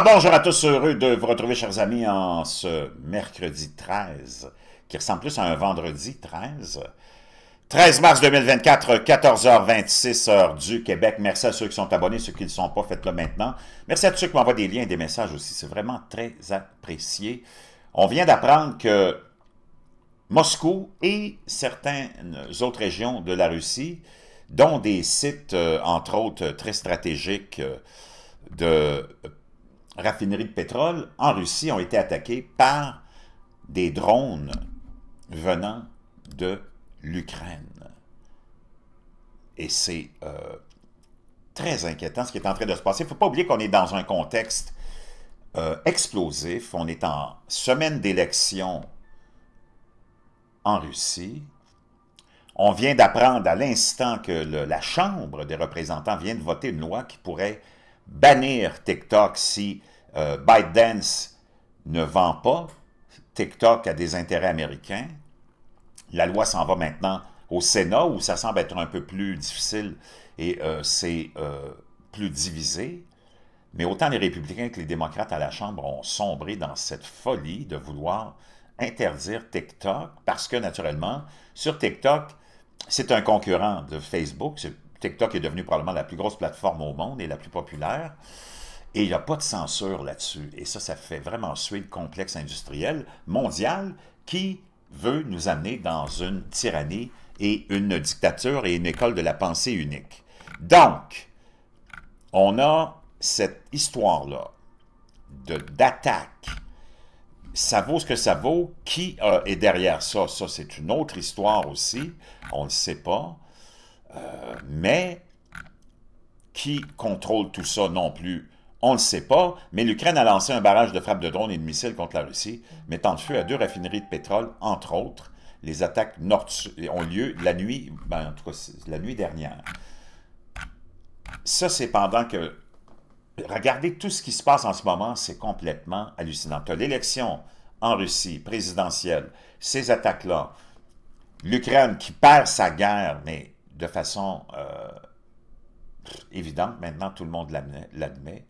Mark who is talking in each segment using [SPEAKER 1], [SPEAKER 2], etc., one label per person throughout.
[SPEAKER 1] bonjour à tous, heureux de vous retrouver, chers amis, en ce mercredi 13, qui ressemble plus à un vendredi 13. 13 mars 2024, 14h26, heure du Québec. Merci à ceux qui sont abonnés, ceux qui ne sont pas, faites-le maintenant. Merci à tous ceux qui m'envoient des liens et des messages aussi, c'est vraiment très apprécié. On vient d'apprendre que Moscou et certaines autres régions de la Russie, dont des sites, euh, entre autres, très stratégiques euh, de raffineries de pétrole en Russie ont été attaquées par des drones venant de l'Ukraine. Et c'est euh, très inquiétant ce qui est en train de se passer. Il ne faut pas oublier qu'on est dans un contexte euh, explosif. On est en semaine d'élection en Russie. On vient d'apprendre à l'instant que la Chambre des représentants vient de voter une loi qui pourrait bannir TikTok si euh, ByteDance ne vend pas TikTok à des intérêts américains. La loi s'en va maintenant au Sénat, où ça semble être un peu plus difficile et euh, c'est euh, plus divisé. Mais autant les républicains que les démocrates à la Chambre ont sombré dans cette folie de vouloir interdire TikTok, parce que naturellement, sur TikTok, c'est un concurrent de Facebook, TikTok est devenu probablement la plus grosse plateforme au monde et la plus populaire. Et il n'y a pas de censure là-dessus. Et ça, ça fait vraiment suer le complexe industriel mondial qui veut nous amener dans une tyrannie et une dictature et une école de la pensée unique. Donc, on a cette histoire-là d'attaque. Ça vaut ce que ça vaut. Qui euh, est derrière ça? Ça, c'est une autre histoire aussi. On ne le sait pas. Euh, mais qui contrôle tout ça non plus? On ne le sait pas, mais l'Ukraine a lancé un barrage de frappes de drones et de missiles contre la Russie, mettant le feu à deux raffineries de pétrole, entre autres. Les attaques nord ont lieu la nuit, ben, la nuit dernière. Ça, c'est pendant que... Regardez tout ce qui se passe en ce moment, c'est complètement hallucinant. Tu l'élection en Russie, présidentielle, ces attaques-là, l'Ukraine qui perd sa guerre, mais de façon euh, évidente, maintenant tout le monde l'admet.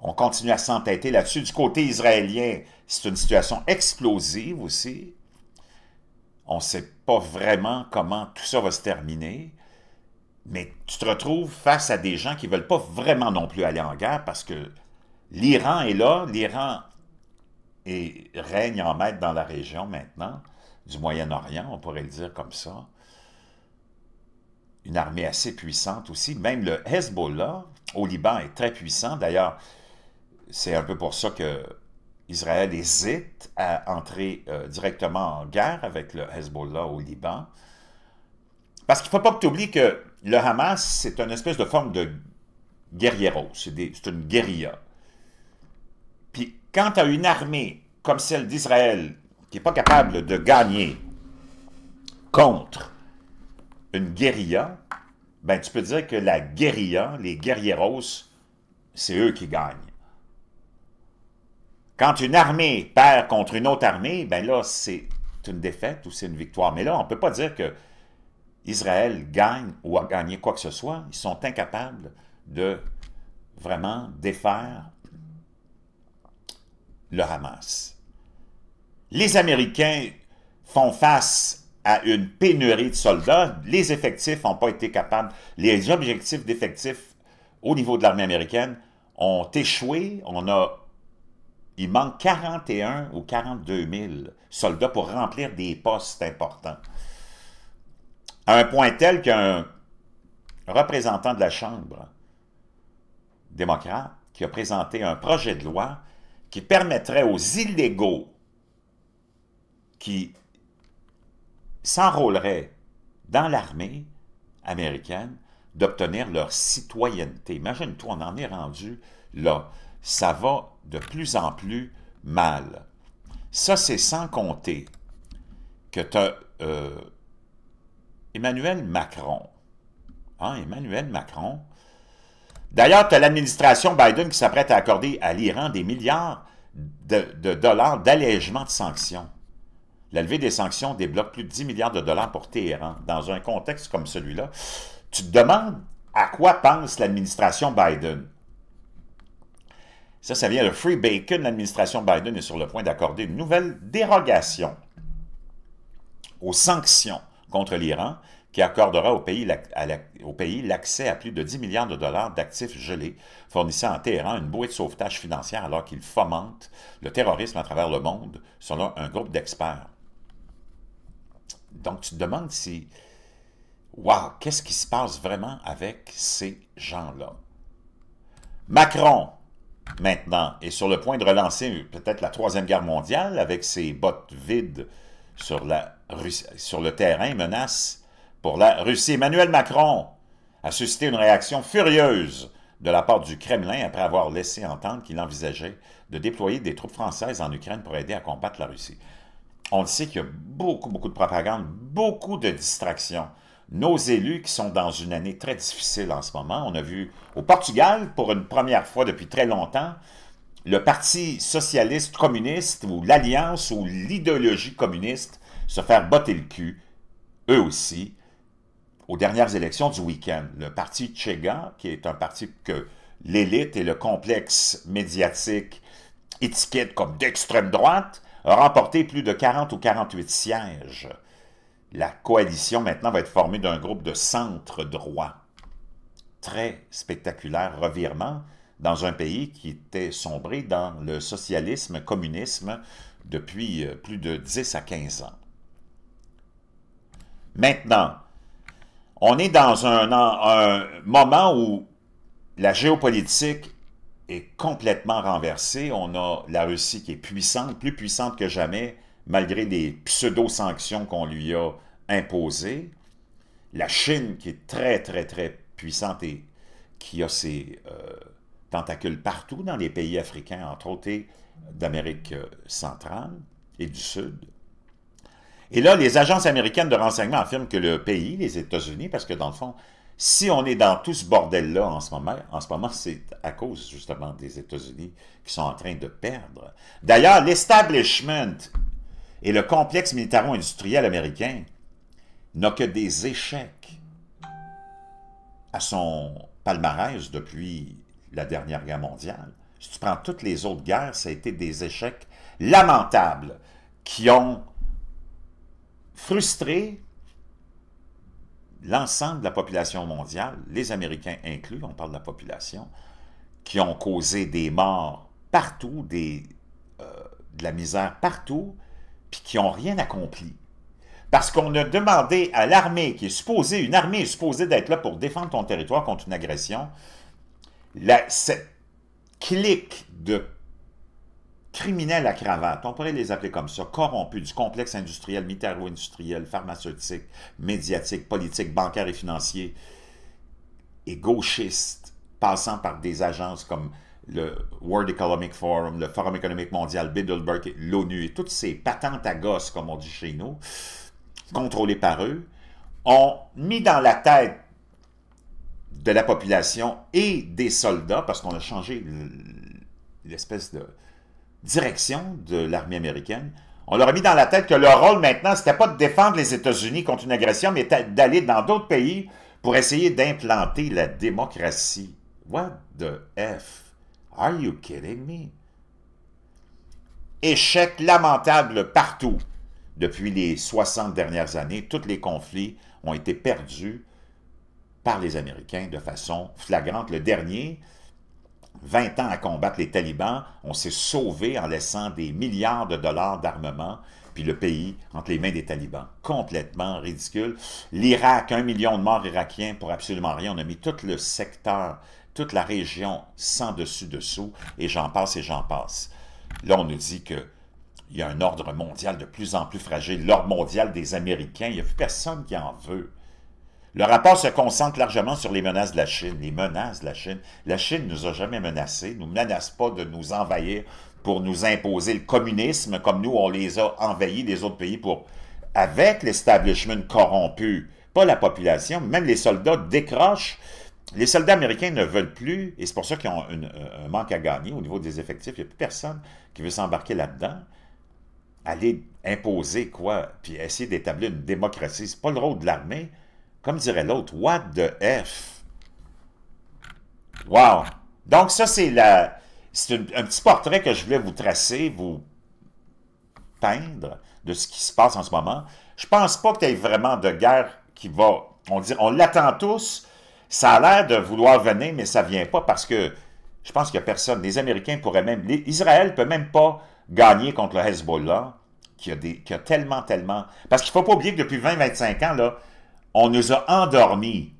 [SPEAKER 1] On continue à s'entêter là-dessus. Du côté israélien, c'est une situation explosive aussi. On ne sait pas vraiment comment tout ça va se terminer. Mais tu te retrouves face à des gens qui ne veulent pas vraiment non plus aller en guerre parce que l'Iran est là, l'Iran règne en maître dans la région maintenant, du Moyen-Orient, on pourrait le dire comme ça une armée assez puissante aussi. Même le Hezbollah au Liban est très puissant. D'ailleurs, c'est un peu pour ça que Israël hésite à entrer euh, directement en guerre avec le Hezbollah au Liban. Parce qu'il ne faut pas que tu oublies que le Hamas, c'est une espèce de forme de guerriero. C'est une guérilla. Puis quand tu as une armée comme celle d'Israël qui n'est pas capable de gagner contre une guérilla, ben tu peux dire que la guérilla, les guerrieros, c'est eux qui gagnent. Quand une armée perd contre une autre armée, ben là, c'est une défaite ou c'est une victoire. Mais là, on ne peut pas dire que Israël gagne ou a gagné quoi que ce soit. Ils sont incapables de vraiment défaire le Hamas. Les Américains font face à une pénurie de soldats. Les effectifs n'ont pas été capables, les objectifs d'effectifs au niveau de l'armée américaine ont échoué. On a, il manque 41 ou 42 000 soldats pour remplir des postes importants. À un point tel qu'un représentant de la Chambre démocrate qui a présenté un projet de loi qui permettrait aux illégaux qui s'enrôleraient dans l'armée américaine d'obtenir leur citoyenneté. Imagine-toi, on en est rendu là. Ça va de plus en plus mal. Ça, c'est sans compter que tu as euh, Emmanuel Macron. Hein, Emmanuel Macron. D'ailleurs, tu as l'administration Biden qui s'apprête à accorder à l'Iran des milliards de, de dollars d'allègement de sanctions. La levée des sanctions débloque plus de 10 milliards de dollars pour Téhéran. Dans un contexte comme celui-là, tu te demandes à quoi pense l'administration Biden. Ça, ça vient de Free Bacon. L'administration Biden est sur le point d'accorder une nouvelle dérogation aux sanctions contre l'Iran qui accordera au pays l'accès à, plus de 10 milliards de dollars d'actifs gelés, fournissant à Téhéran une bouée de sauvetage financière alors qu'il fomente le terrorisme à travers le monde, selon un groupe d'experts. Donc, tu te demandes si, waouh qu'est-ce qui se passe vraiment avec ces gens-là? Macron, maintenant, est sur le point de relancer peut-être la Troisième Guerre mondiale avec ses bottes vides sur, sur le terrain, menace pour la Russie. Emmanuel Macron a suscité une réaction furieuse de la part du Kremlin après avoir laissé entendre qu'il envisageait de déployer des troupes françaises en Ukraine pour aider à combattre la Russie on le sait qu'il y a beaucoup, beaucoup de propagande, beaucoup de distractions. Nos élus qui sont dans une année très difficile en ce moment, on a vu au Portugal, pour une première fois depuis très longtemps, le Parti socialiste communiste ou l'Alliance ou l'idéologie communiste se faire botter le cul, eux aussi, aux dernières élections du week-end. Le parti Chega, qui est un parti que l'élite et le complexe médiatique étiquettent comme d'extrême droite, a remporté plus de 40 ou 48 sièges. La coalition maintenant va être formée d'un groupe de centre droit. Très spectaculaire revirement dans un pays qui était sombré dans le socialisme-communisme depuis euh, plus de 10 à 15 ans. Maintenant, on est dans un, un moment où la géopolitique est complètement renversée. On a la Russie qui est puissante, plus puissante que jamais, malgré des pseudo-sanctions qu'on lui a imposées. La Chine qui est très, très, très puissante et qui a ses euh, tentacules partout dans les pays africains, entre autres, d'Amérique euh, centrale et du Sud. Et là, les agences américaines de renseignement affirment que le pays, les États-Unis, parce que dans le fond, si on est dans tout ce bordel-là en ce moment, en ce moment, c'est à cause justement des États-Unis qui sont en train de perdre. D'ailleurs, l'establishment et le complexe militaro-industriel américain n'a que des échecs à son palmarès depuis la dernière guerre mondiale. Si tu prends toutes les autres guerres, ça a été des échecs lamentables qui ont frustré l'ensemble de la population mondiale, les Américains inclus, on parle de la population, qui ont causé des morts partout, des, euh, de la misère partout, puis qui n'ont rien accompli. Parce qu'on a demandé à l'armée, qui est supposée, une armée est supposée d'être là pour défendre ton territoire contre une agression, la, cette clique de criminels à cravate, on pourrait les appeler comme ça, corrompus du complexe industriel, militaro-industriel, pharmaceutique, médiatique, politique, bancaire et financier, et gauchistes, passant par des agences comme le World Economic Forum, le Forum économique mondial, Bilderberg, l'ONU, et toutes ces patentes à gosses comme on dit chez nous, contrôlées par eux, ont mis dans la tête de la population et des soldats, parce qu'on a changé l'espèce de direction de l'armée américaine, on leur a mis dans la tête que leur rôle maintenant, c'était pas de défendre les États-Unis contre une agression, mais d'aller dans d'autres pays pour essayer d'implanter la démocratie. What the F? Are you kidding me? Échec lamentable partout. Depuis les 60 dernières années, tous les conflits ont été perdus par les Américains de façon flagrante. Le dernier, 20 ans à combattre les talibans, on s'est sauvé en laissant des milliards de dollars d'armement, puis le pays entre les mains des talibans. Complètement ridicule. L'Irak, un million de morts irakiens pour absolument rien. On a mis tout le secteur, toute la région sans dessus-dessous, et j'en passe et j'en passe. Là, on nous dit que y a un ordre mondial de plus en plus fragile, l'ordre mondial des Américains. Il n'y a plus personne qui en veut. Le rapport se concentre largement sur les menaces de la Chine. Les menaces de la Chine. La Chine nous a jamais menacés, nous menace pas de nous envahir pour nous imposer le communisme, comme nous, on les a envahis, des autres pays, pour avec l'establishment corrompu, pas la population, même les soldats décrochent. Les soldats américains ne veulent plus, et c'est pour ça qu'ils ont un manque à gagner au niveau des effectifs. Il n'y a plus personne qui veut s'embarquer là-dedans. Aller imposer quoi, puis essayer d'établir une démocratie, n'est pas le rôle de l'armée. Comme dirait l'autre, what the F? Wow! Donc ça, c'est la... C'est un, petit portrait que je voulais vous tracer, vous peindre de ce qui se passe en ce moment. Je pense pas qu'il y ait vraiment de guerre qui va... On, dit, on l'attend tous. Ça a l'air de vouloir venir, mais ça vient pas parce que je pense qu'il n'y a personne. Les Américains pourraient même... Les, Israël peut même pas gagner contre le Hezbollah qui a, des, qui a tellement, tellement... Parce qu'il ne faut pas oublier que depuis 20-25 ans, là, on nous a endormis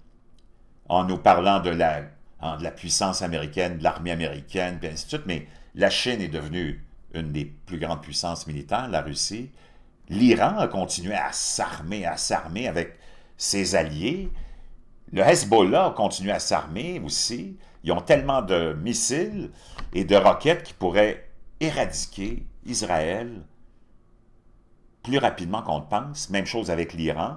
[SPEAKER 1] en nous parlant de la, puissance américaine, de l'armée américaine, puis ainsi de suite, mais la Chine est devenue une des plus grandes puissances militaires, la Russie. L'Iran a continué à s'armer, à s'armer avec ses alliés. Le Hezbollah a continué à s'armer aussi. Ils ont tellement de missiles et de roquettes qui pourraient éradiquer Israël plus rapidement qu'on ne pense. Même chose avec l'Iran.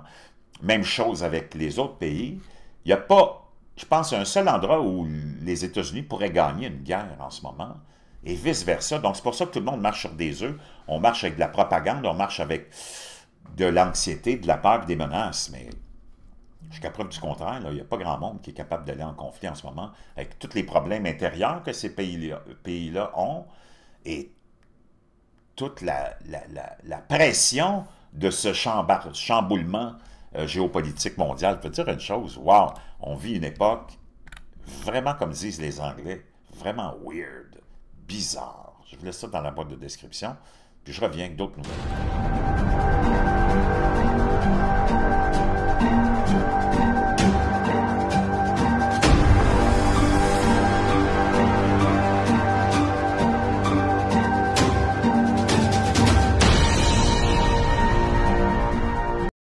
[SPEAKER 1] Même chose avec les autres pays. Il n'y a pas, je pense, un seul endroit où les États-Unis pourraient gagner une guerre en ce moment, et vice-versa. Donc, c'est pour ça que tout le monde marche sur des œufs. On marche avec de la propagande, on marche avec de l'anxiété, de la peur, des menaces. Mais jusqu'à preuve du contraire, il n'y a pas grand monde qui est capable d'aller en conflit en ce moment avec tous les problèmes intérieurs que ces pays-là ont et toute la pression de ce chamboulement euh, géopolitique mondiale peut dire une chose, wow, on vit une époque vraiment, comme disent les Anglais, vraiment weird, bizarre. Je vous laisse ça dans la boîte de description, puis je reviens avec d'autres nouvelles.